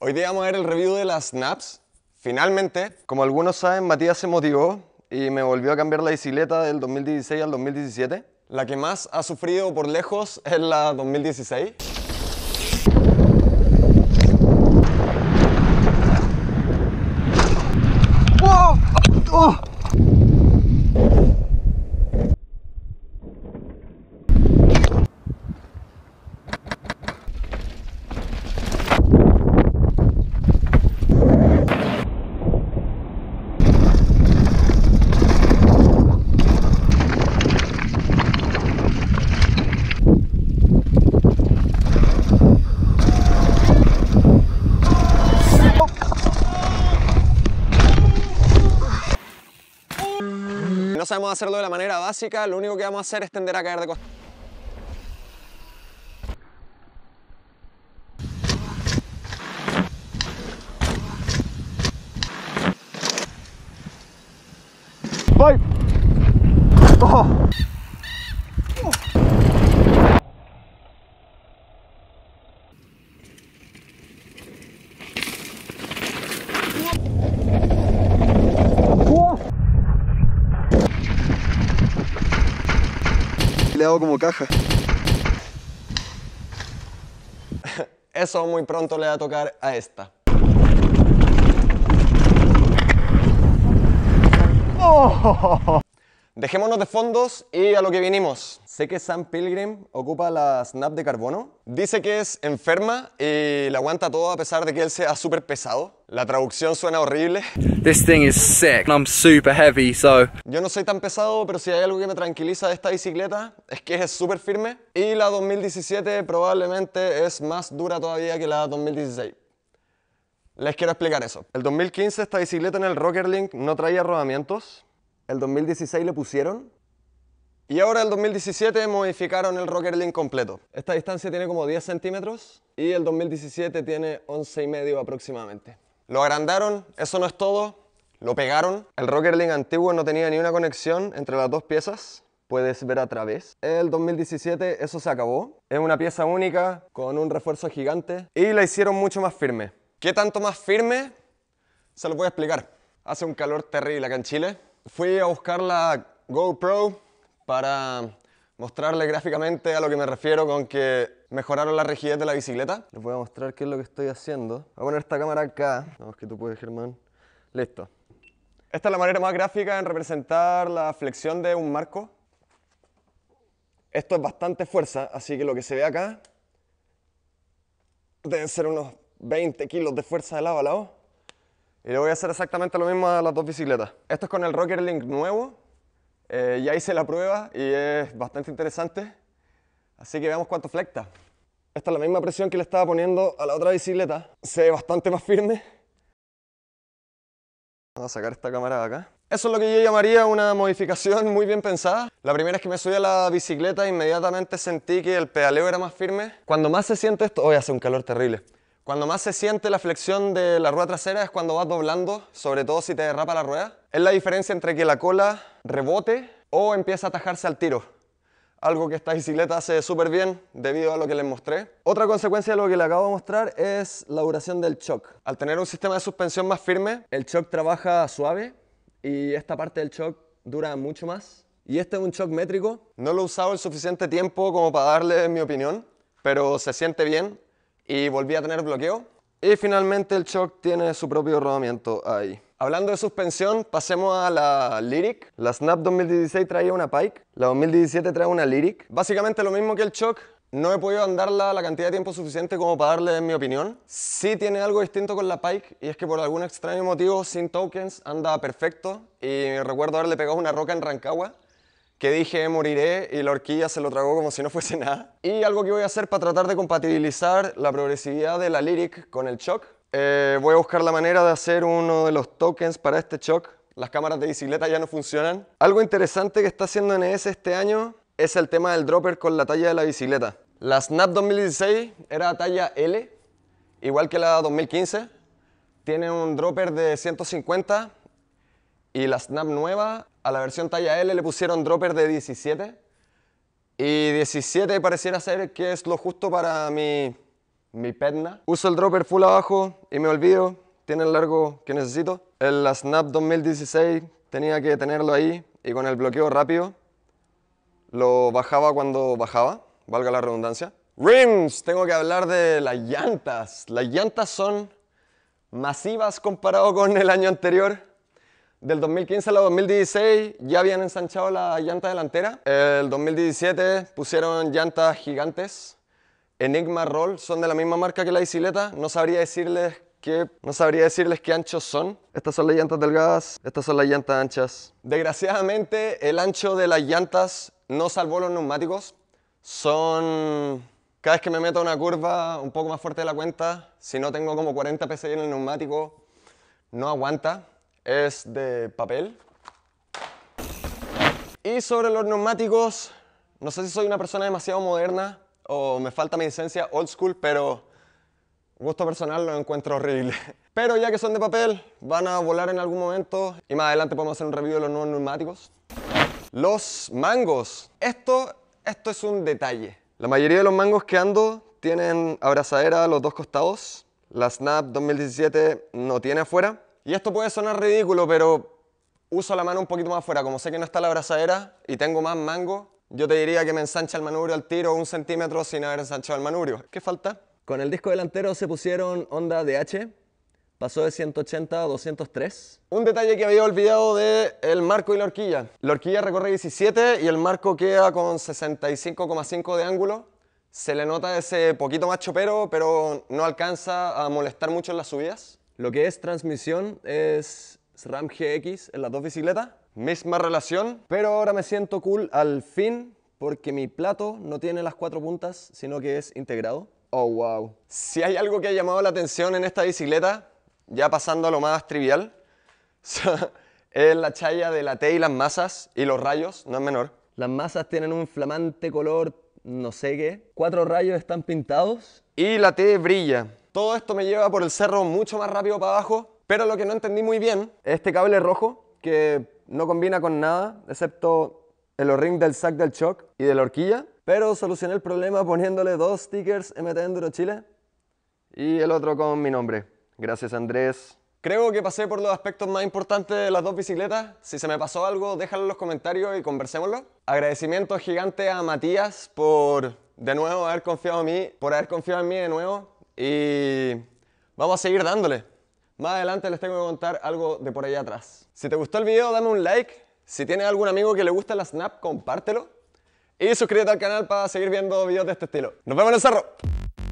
Hoy día vamos a ver el review de las snaps. Finalmente, como algunos saben, Matías se motivó y me volvió a cambiar la bicicleta del 2016 al 2017. La que más ha sufrido por lejos es la 2016. ¡Oh! ¡Oh! sabemos hacerlo de la manera básica, lo único que vamos a hacer es tender a caer de costado. ¡Voy! Oh. como caja. Eso muy pronto le va a tocar a esta. Oh. Dejémonos de fondos y a lo que vinimos. Sé que Sam Pilgrim ocupa la snap de carbono. Dice que es enferma y la aguanta todo a pesar de que él sea súper pesado. La traducción suena horrible. This thing is sick. I'm super heavy, so. Yo no soy tan pesado, pero si hay algo que me tranquiliza de esta bicicleta es que es súper firme. Y la 2017 probablemente es más dura todavía que la 2016. Les quiero explicar eso. El 2015 esta bicicleta en el Rocker Link no traía rodamientos, el 2016 le pusieron. Y ahora el 2017 modificaron el rocker link completo. Esta distancia tiene como 10 centímetros y el 2017 tiene 11 y medio aproximadamente. Lo agrandaron, eso no es todo, lo pegaron. El rocker link antiguo no tenía ni una conexión entre las dos piezas, puedes ver a través. El 2017 eso se acabó, es una pieza única con un refuerzo gigante y la hicieron mucho más firme. ¿Qué tanto más firme? Se lo voy a explicar. Hace un calor terrible acá en Chile. Fui a buscar la GoPro para mostrarle gráficamente a lo que me refiero con que mejoraron la rigidez de la bicicleta. Les voy a mostrar qué es lo que estoy haciendo. Voy a poner esta cámara acá. Vamos que tú puedes, Germán. Listo. Esta es la manera más gráfica en representar la flexión de un marco. Esto es bastante fuerza, así que lo que se ve acá deben ser unos 20 kilos de fuerza de lado a lado. Y le voy a hacer exactamente lo mismo a las dos bicicletas. Esto es con el Rocker Link nuevo. Eh, ya hice la prueba y es bastante interesante. Así que veamos cuánto flecta. Esta es la misma presión que le estaba poniendo a la otra bicicleta. Se ve bastante más firme. Vamos a sacar esta cámara de acá. Eso es lo que yo llamaría una modificación muy bien pensada. La primera es que me subí a la bicicleta e inmediatamente sentí que el pedaleo era más firme. Cuando más se siente esto... Hoy oh, hace un calor terrible. Cuando más se siente la flexión de la rueda trasera es cuando vas doblando, sobre todo si te derrapa la rueda. Es la diferencia entre que la cola rebote o empiece a atajarse al tiro. Algo que esta bicicleta hace súper bien debido a lo que les mostré. Otra consecuencia de lo que les acabo de mostrar es la duración del shock. Al tener un sistema de suspensión más firme, el shock trabaja suave y esta parte del shock dura mucho más. Y este es un shock métrico. No lo he usado el suficiente tiempo como para darle mi opinión, pero se siente bien y volví a tener bloqueo. Y finalmente el shock tiene su propio rodamiento ahí. Hablando de suspensión, pasemos a la Lyric. La Snap 2016 traía una Pike, la 2017 trae una Lyric. Básicamente lo mismo que el shock, no he podido andarla la cantidad de tiempo suficiente como para darle en mi opinión. Sí tiene algo distinto con la Pike y es que por algún extraño motivo sin tokens anda perfecto y recuerdo haberle pegado una roca en Rancagua que dije moriré y la horquilla se lo tragó como si no fuese nada. Y algo que voy a hacer para tratar de compatibilizar la progresividad de la lyric con el shock. Eh, voy a buscar la manera de hacer uno de los tokens para este shock. Las cámaras de bicicleta ya no funcionan. Algo interesante que está haciendo NS este año es el tema del dropper con la talla de la bicicleta. La Snap 2016 era talla L, igual que la 2015. Tiene un dropper de 150 y la Snap nueva a la versión talla L le pusieron dropper de 17 y 17 pareciera ser que es lo justo para mi, mi perna. Uso el dropper full abajo y me olvido, tiene el largo que necesito. El Snap 2016 tenía que tenerlo ahí y con el bloqueo rápido lo bajaba cuando bajaba, valga la redundancia. Rims, tengo que hablar de las llantas. Las llantas son masivas comparado con el año anterior. Del 2015 al 2016 ya habían ensanchado la llanta delantera. El 2017 pusieron llantas gigantes. Enigma Roll son de la misma marca que la bicicleta. No sabría decirles qué, no sabría decirles qué anchos son. Estas son las llantas delgadas, estas son las llantas anchas. Desgraciadamente, el ancho de las llantas no salvó los neumáticos. Son... Cada vez que me meto a una curva un poco más fuerte de la cuenta, si no tengo como 40 PSI en el neumático, no aguanta es de papel. Y sobre los neumáticos, no sé si soy una persona demasiado moderna o me falta mi licencia old school, pero gusto personal lo encuentro horrible. Pero ya que son de papel, van a volar en algún momento y más adelante podemos hacer un review de los nuevos neumáticos. Los mangos. Esto, esto es un detalle. La mayoría de los mangos que ando tienen abrazadera a los dos costados. La Snap 2017 no tiene afuera. Y esto puede sonar ridículo, pero uso la mano un poquito más fuera, Como sé que no está la abrazadera y tengo más mango, yo te diría que me ensancha el manubrio al tiro un centímetro sin haber ensanchado el manubrio. ¿Qué falta? Con el disco delantero se pusieron onda h pasó de 180 a 203. Un detalle que había olvidado de el marco y la horquilla. La horquilla recorre 17 y el marco queda con 65,5 de ángulo. Se le nota ese poquito más chopero, pero no alcanza a molestar mucho en las subidas. Lo que es transmisión es SRAM GX en las dos bicicletas, misma relación, pero ahora me siento cool al fin porque mi plato no tiene las cuatro puntas, sino que es integrado. Oh, wow. Si hay algo que ha llamado la atención en esta bicicleta, ya pasando a lo más trivial, es la chaya de la T y las masas y los rayos, no es menor. Las masas tienen un flamante color, no sé qué. Cuatro rayos están pintados. Y la T brilla. Todo esto me lleva por el cerro mucho más rápido para abajo, pero lo que no entendí muy bien, es este cable rojo, que no combina con nada, excepto el o-ring del sac del choc y de la horquilla, pero solucioné el problema poniéndole dos stickers MT Enduro Chile y el otro con mi nombre. Gracias Andrés. Creo que pasé por los aspectos más importantes de las dos bicicletas. Si se me pasó algo, déjalo en los comentarios y conversémoslo. Agradecimiento gigante a Matías por de nuevo haber confiado en mí, por haber confiado en mí de nuevo y vamos a seguir dándole. Más adelante les tengo que contar algo de por allá atrás. Si te gustó el video, dame un like. Si tienes algún amigo que le gusta la snap, compártelo. Y suscríbete al canal para seguir viendo videos de este estilo. ¡Nos vemos en el cerro!